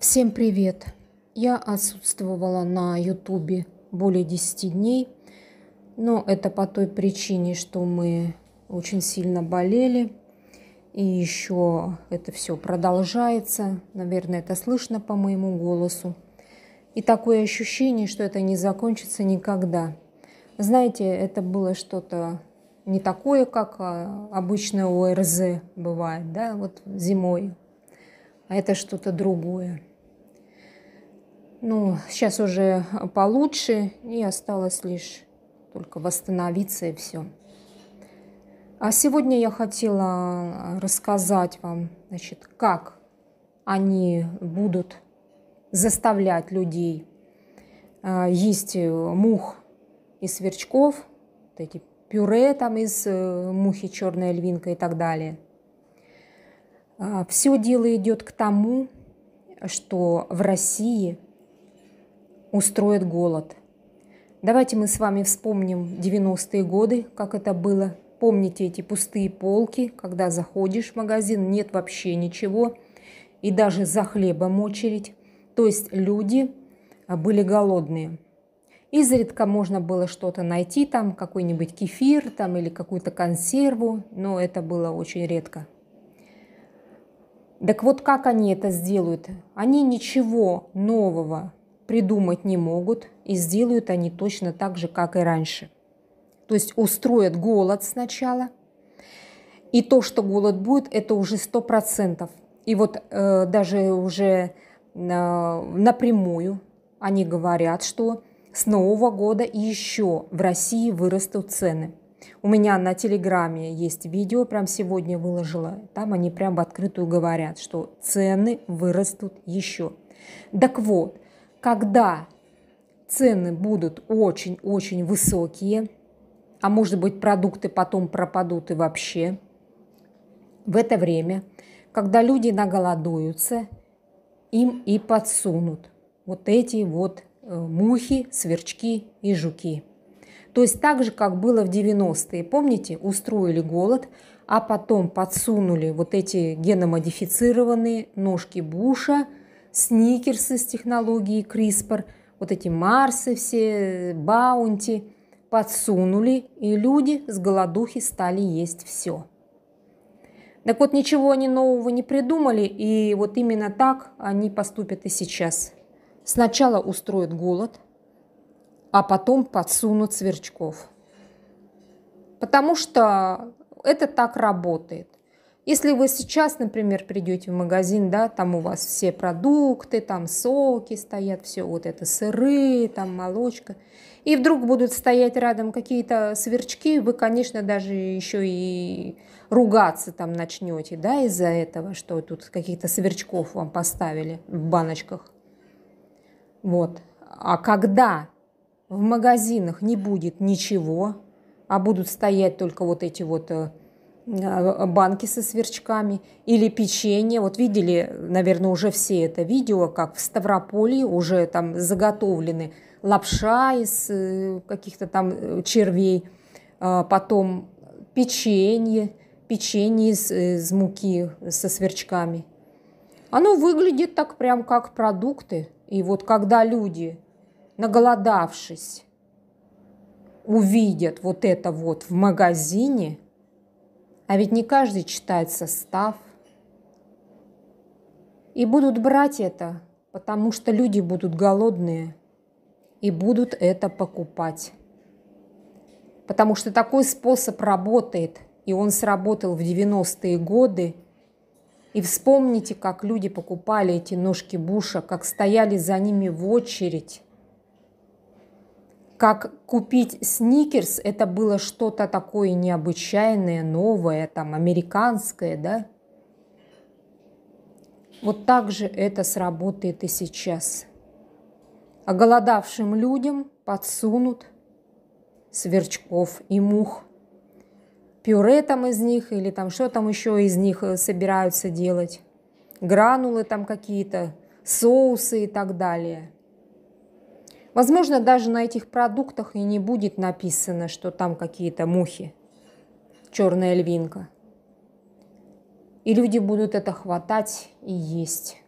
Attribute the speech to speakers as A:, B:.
A: Всем привет! Я отсутствовала на ютубе более 10 дней, но это по той причине, что мы очень сильно болели, и еще это все продолжается. Наверное, это слышно по моему голосу. И такое ощущение, что это не закончится никогда. Знаете, это было что-то не такое, как а, обычно у РЗ бывает, да, вот зимой. А это что-то другое. Ну, сейчас уже э, получше, и осталось лишь только восстановиться и все. А сегодня я хотела э, рассказать вам, значит, как они будут заставлять людей э, есть мух и сверчков, вот эти пюре там из мухи черная львинка и так далее. А, все дело идет к тому, что в России – устроит голод. Давайте мы с вами вспомним 90-е годы, как это было. Помните эти пустые полки, когда заходишь в магазин, нет вообще ничего, и даже за хлебом очередь. То есть люди а, были голодные. Изредка можно было что-то найти, там какой-нибудь кефир там, или какую-то консерву, но это было очень редко. Так вот, как они это сделают? Они ничего нового придумать не могут, и сделают они точно так же, как и раньше. То есть устроят голод сначала, и то, что голод будет, это уже 100%. И вот э, даже уже э, напрямую они говорят, что с Нового года еще в России вырастут цены. У меня на Телеграме есть видео, прям сегодня выложила. Там они прям в открытую говорят, что цены вырастут еще. Так вот, когда цены будут очень-очень высокие, а может быть продукты потом пропадут и вообще, в это время, когда люди наголодуются, им и подсунут вот эти вот э, мухи, сверчки и жуки. То есть так же, как было в 90-е. Помните, устроили голод, а потом подсунули вот эти геномодифицированные ножки Буша – сникерсы с технологией CRISPR, вот эти Марсы все, Баунти подсунули, и люди с голодухи стали есть все. Так вот, ничего они нового не придумали, и вот именно так они поступят и сейчас. Сначала устроят голод, а потом подсунут сверчков. Потому что это так работает. Если вы сейчас, например, придете в магазин, да, там у вас все продукты, там соки стоят, все вот это сыры, там молочка, и вдруг будут стоять рядом какие-то сверчки, вы, конечно, даже еще и ругаться там начнете, да, из-за этого, что тут каких-то сверчков вам поставили в баночках. Вот. А когда в магазинах не будет ничего, а будут стоять только вот эти вот э, а, банки со сверчками или печенье. Вот видели, наверное, уже все это видео, как в Ставрополье уже там заготовлены лапша из э, каких-то там э, червей, а, потом печенье, печенье из, э, из муки со сверчками. Оно выглядит так прям как продукты. И вот когда люди, наголодавшись, увидят вот это вот в магазине – а ведь не каждый читает состав. И будут брать это, потому что люди будут голодные и будут это покупать. Потому что такой способ работает, и он сработал в 90-е годы. И вспомните, как люди покупали эти ножки Буша, как стояли за ними в очередь как купить сникерс, это было что-то такое необычайное, новое, там, американское, да? Вот так же это сработает и сейчас. Оголодавшим людям подсунут сверчков и мух. Пюре там из них или там что там еще из них э, собираются делать. Гранулы там какие-то, соусы и так далее – Возможно, даже на этих продуктах и не будет написано, что там какие-то мухи, черная львинка. И люди будут это хватать и есть.